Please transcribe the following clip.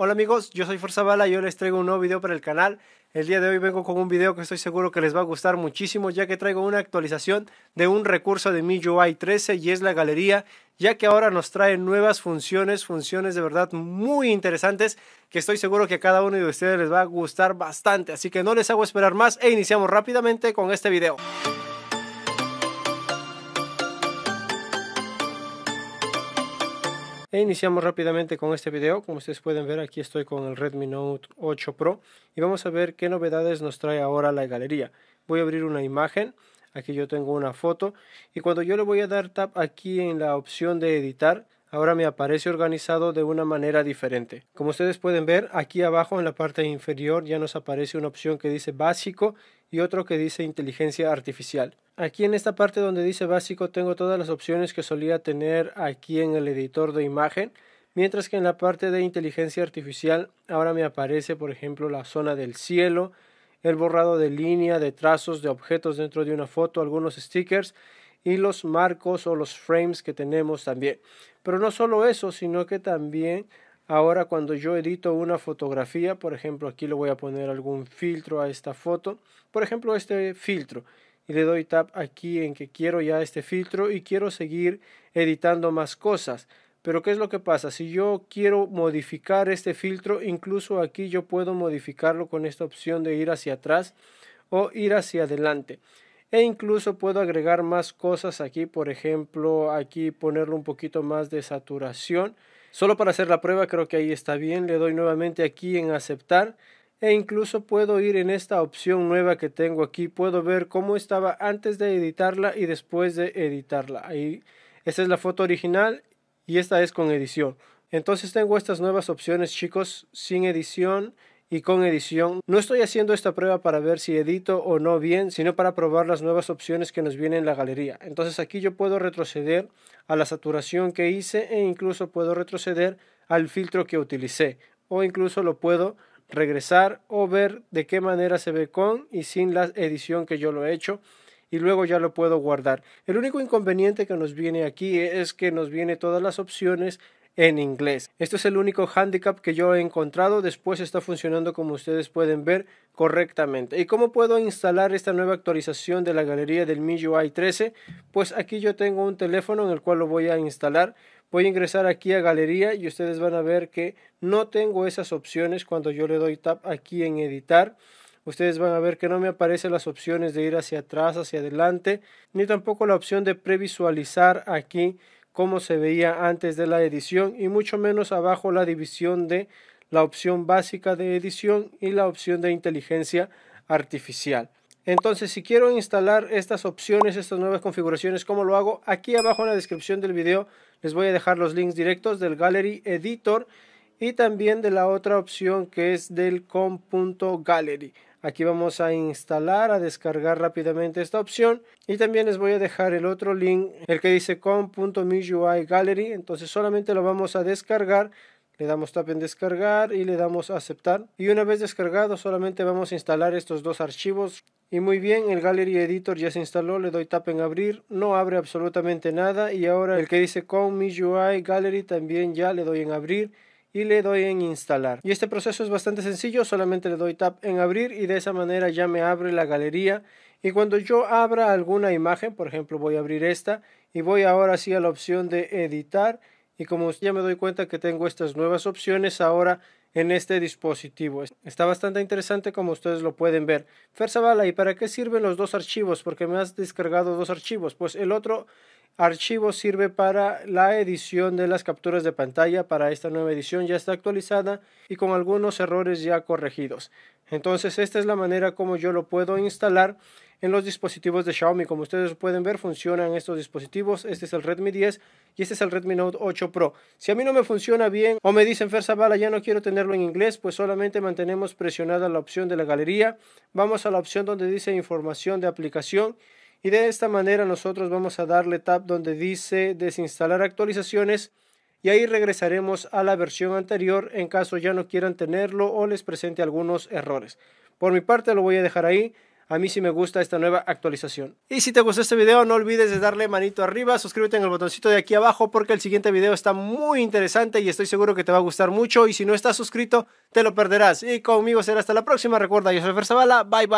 Hola amigos, yo soy Forza Bala y hoy les traigo un nuevo video para el canal. El día de hoy vengo con un video que estoy seguro que les va a gustar muchísimo ya que traigo una actualización de un recurso de MIUI 13 y es la galería ya que ahora nos trae nuevas funciones, funciones de verdad muy interesantes que estoy seguro que a cada uno de ustedes les va a gustar bastante. Así que no les hago esperar más e iniciamos rápidamente con este video. E iniciamos rápidamente con este video. Como ustedes pueden ver, aquí estoy con el Redmi Note 8 Pro y vamos a ver qué novedades nos trae ahora la galería. Voy a abrir una imagen. Aquí yo tengo una foto y cuando yo le voy a dar tap aquí en la opción de editar, ahora me aparece organizado de una manera diferente. Como ustedes pueden ver, aquí abajo en la parte inferior ya nos aparece una opción que dice básico y otro que dice inteligencia artificial. Aquí en esta parte donde dice básico tengo todas las opciones que solía tener aquí en el editor de imagen, mientras que en la parte de inteligencia artificial ahora me aparece por ejemplo la zona del cielo, el borrado de línea, de trazos, de objetos dentro de una foto, algunos stickers y los marcos o los frames que tenemos también. Pero no solo eso, sino que también Ahora cuando yo edito una fotografía, por ejemplo, aquí le voy a poner algún filtro a esta foto, por ejemplo este filtro, y le doy tap aquí en que quiero ya este filtro y quiero seguir editando más cosas. Pero ¿qué es lo que pasa? Si yo quiero modificar este filtro, incluso aquí yo puedo modificarlo con esta opción de ir hacia atrás o ir hacia adelante. E incluso puedo agregar más cosas aquí, por ejemplo, aquí ponerle un poquito más de saturación Solo para hacer la prueba creo que ahí está bien, le doy nuevamente aquí en aceptar e incluso puedo ir en esta opción nueva que tengo aquí, puedo ver cómo estaba antes de editarla y después de editarla. Ahí, esta es la foto original y esta es con edición. Entonces tengo estas nuevas opciones chicos, sin edición y con edición. No estoy haciendo esta prueba para ver si edito o no bien, sino para probar las nuevas opciones que nos vienen en la galería. Entonces aquí yo puedo retroceder a la saturación que hice e incluso puedo retroceder al filtro que utilicé o incluso lo puedo regresar o ver de qué manera se ve con y sin la edición que yo lo he hecho y luego ya lo puedo guardar. El único inconveniente que nos viene aquí es que nos viene todas las opciones en inglés. Esto es el único handicap que yo he encontrado. Después está funcionando como ustedes pueden ver correctamente. ¿Y cómo puedo instalar esta nueva actualización de la galería del MIUI 13? Pues aquí yo tengo un teléfono en el cual lo voy a instalar. Voy a ingresar aquí a galería y ustedes van a ver que no tengo esas opciones cuando yo le doy tap aquí en editar. Ustedes van a ver que no me aparecen las opciones de ir hacia atrás, hacia adelante, ni tampoco la opción de previsualizar aquí como se veía antes de la edición y mucho menos abajo la división de la opción básica de edición y la opción de inteligencia artificial. Entonces, si quiero instalar estas opciones, estas nuevas configuraciones, ¿cómo lo hago? Aquí abajo en la descripción del video les voy a dejar los links directos del Gallery Editor y también de la otra opción que es del com.gallery. Aquí vamos a instalar, a descargar rápidamente esta opción y también les voy a dejar el otro link, el que dice com.miui gallery, entonces solamente lo vamos a descargar le damos tap en descargar y le damos aceptar. Y una vez descargado solamente vamos a instalar estos dos archivos. Y muy bien, el Gallery Editor ya se instaló, le doy tap en abrir, no abre absolutamente nada. Y ahora el que dice con Gallery también ya le doy en abrir y le doy en instalar. Y este proceso es bastante sencillo, solamente le doy tap en abrir y de esa manera ya me abre la galería y cuando yo abra alguna imagen, por ejemplo voy a abrir esta y voy ahora sí a la opción de editar y como ya me doy cuenta que tengo estas nuevas opciones ahora en este dispositivo. Está bastante interesante como ustedes lo pueden ver. Bala, ¿y para qué sirven los dos archivos? Porque me has descargado dos archivos. Pues el otro archivo sirve para la edición de las capturas de pantalla para esta nueva edición. Ya está actualizada y con algunos errores ya corregidos. Entonces esta es la manera como yo lo puedo instalar en los dispositivos de Xiaomi. Como ustedes pueden ver, funcionan estos dispositivos. Este es el Redmi 10 y este es el Redmi Note 8 Pro. Si a mí no me funciona bien o me dicen, bala ya no quiero tenerlo en inglés, pues solamente mantenemos presionada la opción de la galería. Vamos a la opción donde dice información de aplicación. Y de esta manera nosotros vamos a darle tap donde dice desinstalar actualizaciones y ahí regresaremos a la versión anterior en caso ya no quieran tenerlo o les presente algunos errores. Por mi parte lo voy a dejar ahí. A mí sí me gusta esta nueva actualización. Y si te gustó este video, no olvides de darle manito arriba, suscríbete en el botoncito de aquí abajo porque el siguiente video está muy interesante y estoy seguro que te va a gustar mucho. Y si no estás suscrito, te lo perderás. Y conmigo será hasta la próxima. Recuerda, yo soy Ferzabala. Bye bye.